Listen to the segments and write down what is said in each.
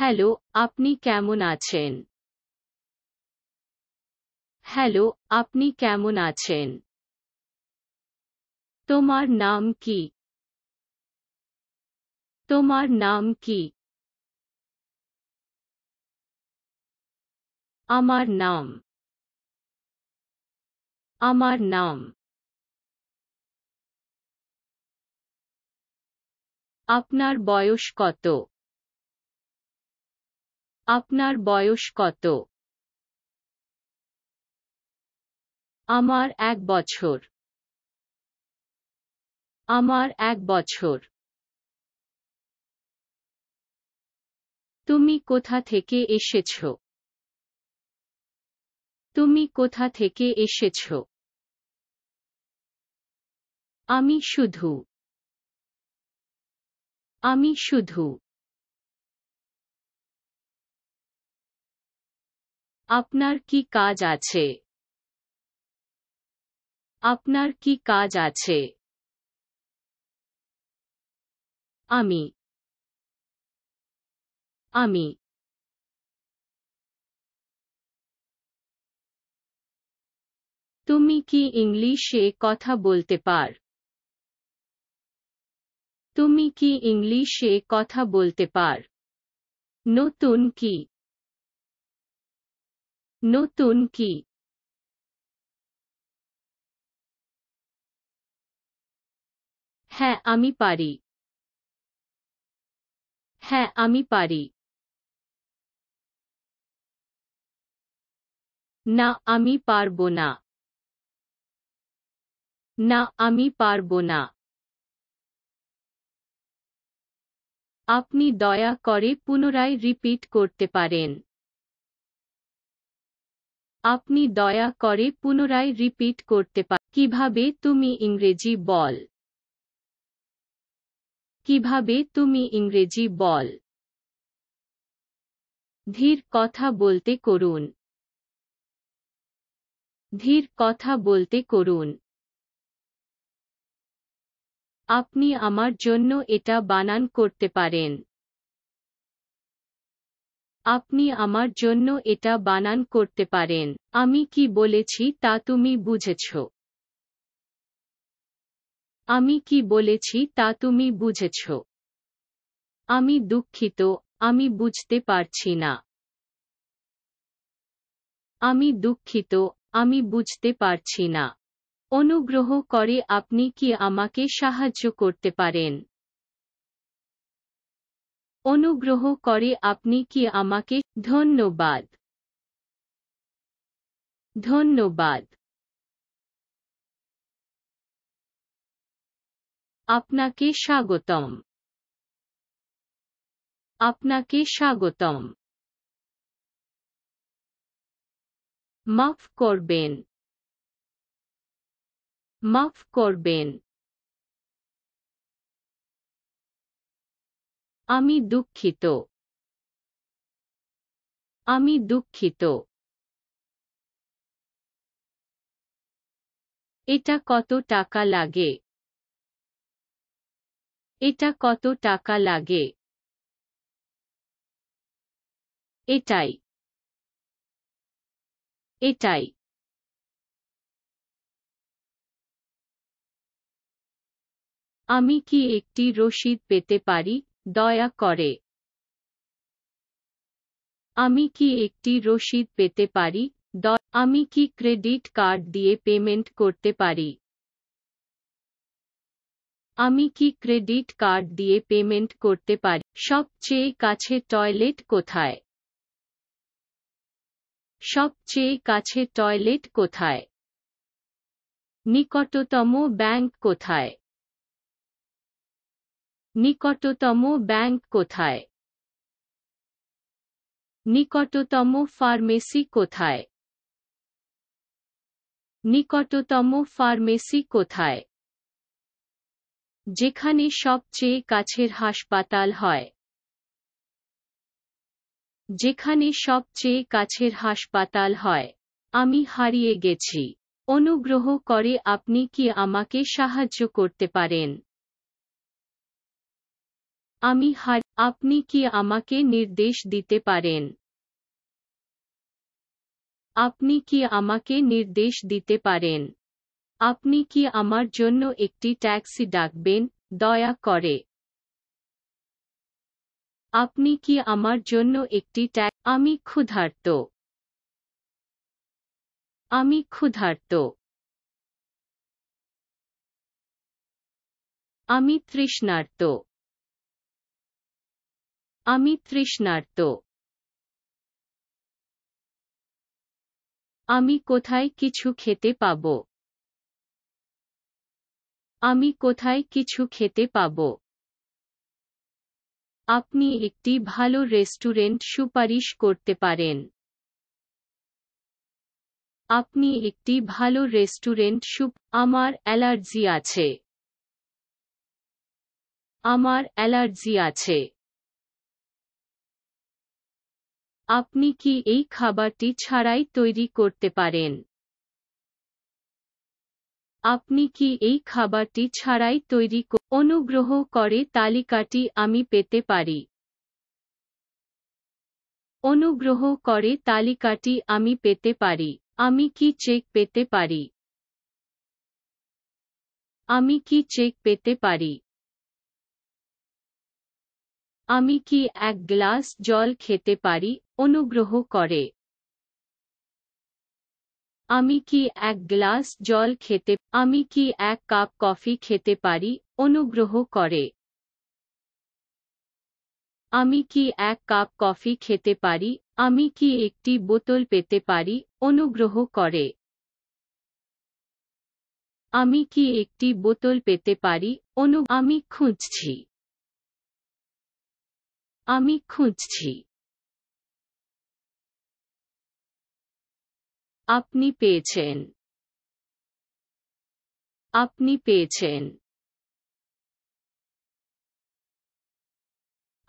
hello আপনি কেমন আছেন হ্যালো আপনি কেমন আছেন তোমার নাম কি তোমার নাম কি আমার নাম আমার নাম আপনার বয়স কত আপনার বয়স কত আমার এক বছর আমার এক বছর তুমি কোথা থেকে এসেছ তুমি কোথা থেকে এসেছ আমি শুধু আমি শুধু আপনার কি কাজ আছে আপনার কি কাজ আছে আমি আমি তুমি কি ইংলিশে কথা বলতে পার তুমি কি ইংলিশে কথা বলতে পার নতুন কি নতুন কি হ্যাঁ আমি পারি হ্যাঁ আমি পারি না আমি পারবো না না আমি পারবো না আপনি দয়া করে পুনরায় রিপিট করতে পারেন আপনি দয়া করে পুনরায় রিপিট করতে পার কিভাবে তুমি ইংরেজি বল কিভাবে তুমি ইংরেজি বল ধীর কথা বলতে করুন ধীর কথা বলতে করুন আপনি আমার জন্য এটা বানান করতে পারেন আপনি আমার জন্য এটা বানান করতে পারেন আমি কি বলেছি তা তুমি বুঝেছ আমি কি বলেছি তা তুমি বুঝেছ আমি দুঃখিত আমি বুঝতে পারছি না আমি দুঃখিত আমি বুঝতে পারছি না অনুগ্রহ করে আপনি কি আমাকে সাহায্য করতে পারেন অনুগ্রহ করে আপনি কি আমাকে ধন্যবাদ ধন্যবাদ আপনাকে স্বাগতম আপনাকে স্বাগতম মাফ করবেন মাফ করবেন আমি দুঃখিত আমি দুঃখিত এটা কত টাকা লাগে এটা কত টাকা লাগে এটাই এটাই আমি কি একটি রসিদ পেতে পারি দয়া করে আমি কি একটি রসিদ পেতে পারি আমি কি ক্রেডিট কার্ড দিয়ে পেমেন্ট করতে পারি আমি কি ক্রেডিট কার্ড দিয়ে পেমেন্ট করতে পারি সবচেয়ে কাছে টয়লেট কোথায় সবচেয়ে কাছে টয়লেট কোথায় নিকটতম ব্যাংক কোথায় নিকটতম ব্যাংক কোথায় নিকটতম ফার্মেসি কোথায় নিকটতম ফার্মেসি কোথায় যেখানে সবচেয়ে কাছের হাসপাতাল হয় যেখানে সবচেয়ে কাছের হাসপাতাল হয় আমি হারিয়ে গেছি অনুগ্রহ করে আপনি কি আমাকে সাহায্য করতে পারেন আমি হার আপনি কি আমাকে নির্দেশ দিতে পারেন আপনি কি আমাকে নির্দেশ দিতে পারেন আপনি কি আমার জন্য একটি ট্যাক্সি ডাকবেন দয়া করে আপনি কি আমার জন্য একটি ট্যাক আমি ক্ষুধার্ত আমি ক্ষুধার্ত আমি তৃষ্ণার্ত আমি তৃষ্ণার্ত আমি কোথায় কিছু খেতে পাব আমি কোথায় কিছু খেতে পাব আপনি একটি ভালো রেস্টুরেন্ট সুপারিশ করতে পারেন আপনি একটি ভালো রেস্টুরেন্ট সুপ আমার অ্যালার্জি আছে আমার অ্যালার্জি আছে আপনি কি এই খাবারটি ছাড়াই তৈরি করতে পারেন আপনি কি এই খাবারটি ছাড়াই তৈরি অনুগ্রহ করে তালিকাটি আমি পেতে পারি অনুগ্রহ করে তালিকাটি আমি পেতে পারি আমি কি চেক পেতে পারি আমি কি চেক পেতে পারি আমি কি এক গ্লাস জল খেতে পারি অনুগ্রহ করে আমি কি এক গ্লাস জল খেতে আমি কি এক কাপ কফি খেতে পারি অনুগ্রহ করে আমি কি এক কাপ কফি খেতে পারি আমি কি একটি বোতল পেতে পারি অনুগ্রহ করে আমি কি একটি বোতল পেতে পারি অনু আমি খুঁজছি আমি খুঁজছি আপনি পেয়েছেন আপনি পেয়েছেন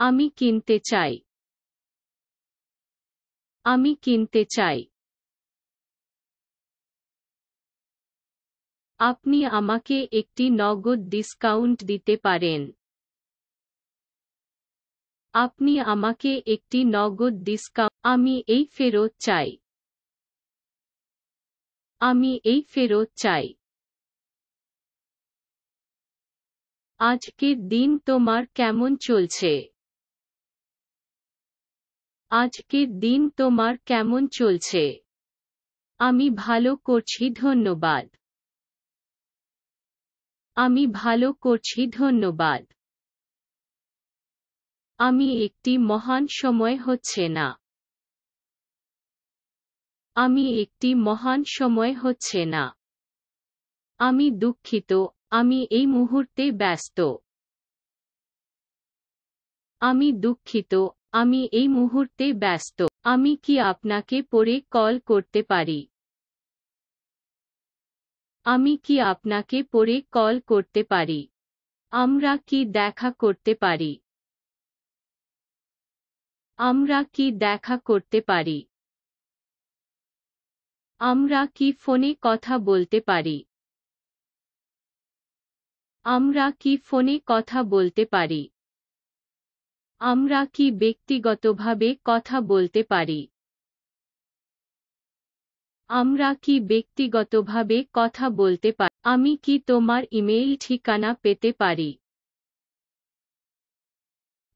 আমি কিনতে চাই আমি কিনতে চাই আপনি আমাকে একটি নগদ ডিসকাউন্ট দিতে পারেন আপনি আমাকে একটি নগদ ডিসকাউন্ট আমি এই ফেরত চাই আমি এই ফেরত চাই আজকের দিন তোমার কেমন চলছে আজকের দিন তোমার কেমন চলছে আমি ভালো করছি ধন্যবাদ আমি ভালো করছি ধন্যবাদ আমি একটি মহান সময় হচ্ছে না আমি একটি মহান সময় হচ্ছে না আমি দুঃখিত আমি এই মুহূর্তে ব্যস্ত আমি দুঃখিত আমি এই মুহূর্তে ব্যস্ত আমি কি আপনাকে পরে কল করতে পারি আমি কি আপনাকে পরে কল করতে পারি আমরা কি দেখা করতে পারি আমরা কি দেখা করতে পারি আমরা কি ফোনে কথা বলতে পারি আমরা কি ফোনে কথা বলতে পারি আমরা কি ব্যক্তিগতভাবে কথা বলতে পারি আমরা কি ব্যক্তিগতভাবে কথা বলতে পারি আমি কি তোমার ইমেইল ঠিকানা পেতে পারি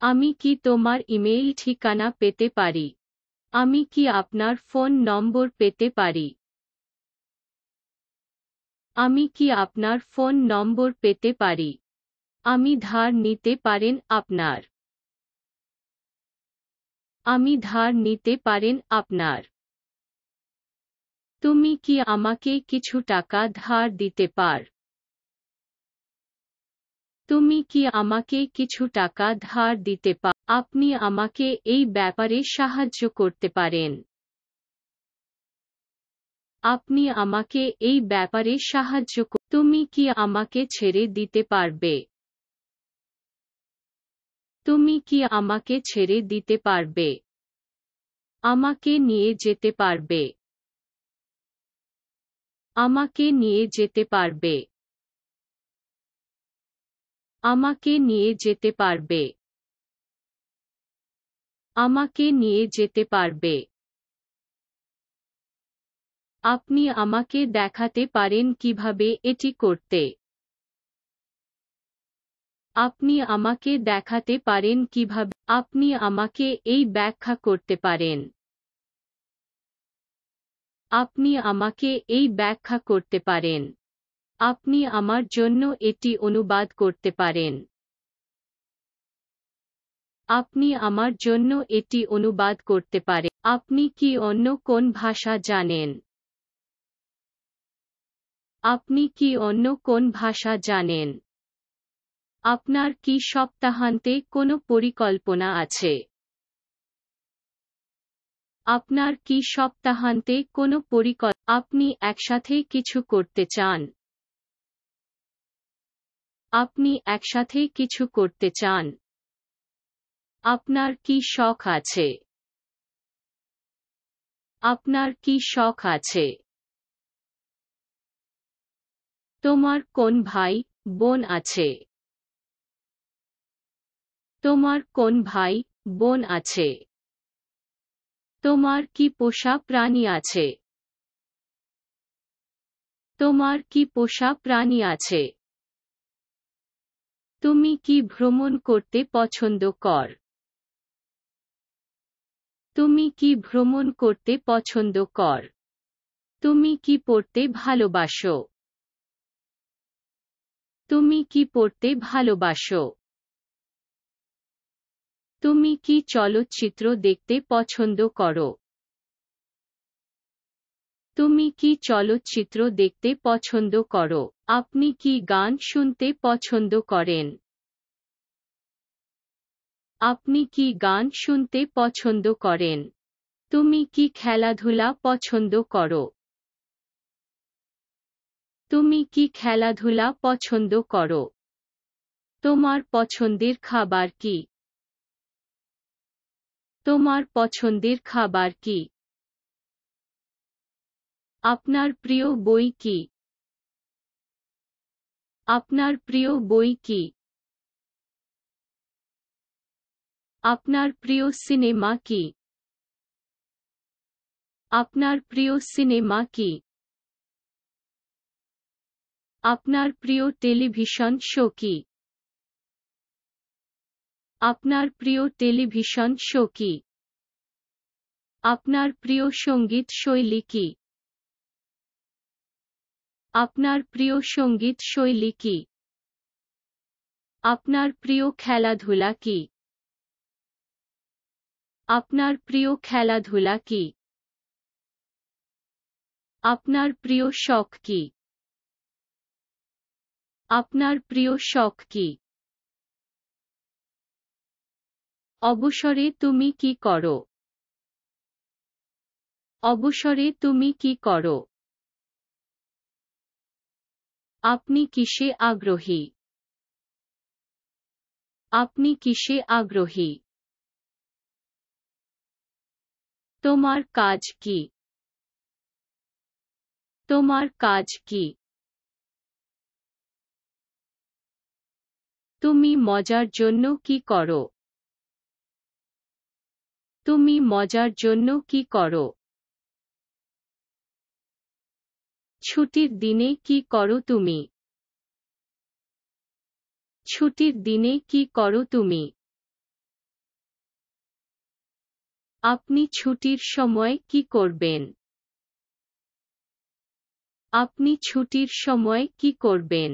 আমি কি তোমার ইমেইল ঠিকানা পেতে পারি আমি কি আপনার ফোন নম্বর পেতে পারি আমি কি আপনার ফোন নম্বর পেতে পারি আমি ধার নিতে পারেন আপনার আমি ধার নিতে পারেন আপনার তুমি কি আমাকে কিছু টাকা ধার দিতে পার তুমি কি আমাকে কিছু টাকা ধার দিতে পা আপনি আমাকে এই ব্যাপারে সাহায্য করতে পারেন আপনি আমাকে এই ব্যাপারে সাহায্য তুমি কি আমাকে ছেড়ে দিতে পারবে তুমি কি আমাকে ছেড়ে দিতে পারবে আমাকে নিয়ে যেতে পারবে আমাকে নিয়ে যেতে পারবে আমাকে নিয়ে যেতে পারবে আমাকে নিয়ে যেতে পারবে আপনি আমাকে দেখাতে পারেন কিভাবে এটি করতে আপনি আমাকে দেখাতে পারেন কিভাবে আপনি আমাকে এই ব্যাখ্যা করতে পারেন আপনি আমাকে এই ব্যাখ্যা করতে পারেন আপনি আমার জন্য এটি অনুবাদ করতে পারেন আপনি আমার জন্য এটি অনুবাদ করতে পারে আপনি কি অন্য কোন ভাষা জানেন আপনি কি অন্য কোন ভাষা জানেন আপনার কি সপ্তাহান্তে কোনো পরিকল্পনা আছে আপনার কি সপ্তাহান্তে কোনো পরিকল্পনা আপনি একসাথে কিছু করতে চান আপনি একসাথে কিছু করতে চান আপনার কি শখ আছে আপনার কি শখ আছে তোমার কোন ভাই বোন আছে তোমার কোন ভাই বোন আছে তোমার কি পোষা প্রাণী আছে তোমার কি পোষা প্রাণী আছে তুমি কি ভ্রমণ করতে পছন্দ কর তুমি কি ভ্রমণ করতে পছন্দ কর তুমি কি পড়তে ভালোবাসো তুমি কি পড়তে ভালোবাসো তুমি কি চলচ্চিত্র দেখতে পছন্দ করো তুমি কি চলচ্চিত্র দেখতে পছন্দ করো আপনি কি গান শুনতে পছন্দ করেন আপনি কি গান শুনতে পছন্দ করেন তুমি কি খেলাধুলা পছন্দ করো তুমি কি খেলাধুলা পছন্দ করো তোমার পছন্দের খাবার কি তোমার পছন্দের খাবার কি আপনার প্রিয় বই কি আপনার প্রিয় বই কি আপনার প্রিয় সিনেমা কি আপনার প্রিয় সিনেমা কি আপনার প্রিয় টেলিভিশন শো কি আপনার প্রিয় টেলিভিশন শো কি আপনার প্রিয় সঙ্গীত শৈলী কি আপনার প্রিয় সঙ্গীত শৈলী কি আপনার প্রিয় খেলাধুলা কি আপনার প্রিয় খেলাধুলা কি আপনার প্রিয় শখ কি আপনার প্রিয় শখ কি অবসরে তুমি কি করো অবসরে তুমি কি করো আপনি কিসে আগ্রহী আপনি কিসে আগ্রহী তোমার কাজ কি তোমার কাজ কি তুমি মজার জন্য কি করো তুমি মজার জন্য কি করো ছুটির দিনে কি করো তুমি ছুটির দিনে কি করো তুমি আপনি ছুটির সময় কি করবেন আপনি ছুটির সময় কি করবেন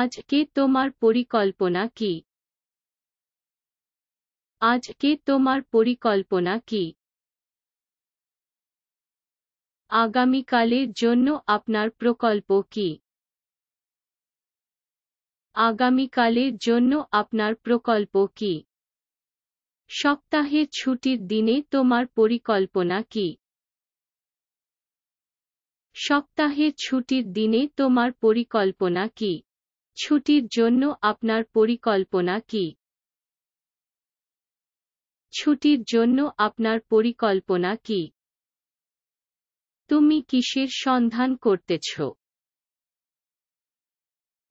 আজকে তোমার পরিকল্পনা কি আজকে তোমার পরিকল্পনা কি আগামীকালের জন্য আপনার প্রকল্প কি আগামীকালের জন্য আপনার প্রকল্প কি সপ্তাহের ছুটির দিনে তোমার পরিকল্পনা কি সপ্তাহের ছুটির দিনে তোমার পরিকল্পনা কি ছুটির জন্য আপনার পরিকল্পনা কি ছুটির জন্য আপনার পরিকল্পনা কি তুমি কিসের সন্ধান করতেছ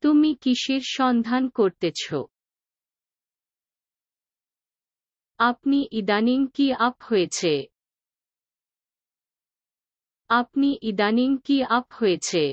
তুমি কিসের সন্ধান করতেছ আপনি ইদানিং কি আপ হয়েছে আপনি ইদানিং কি আপ হয়েছে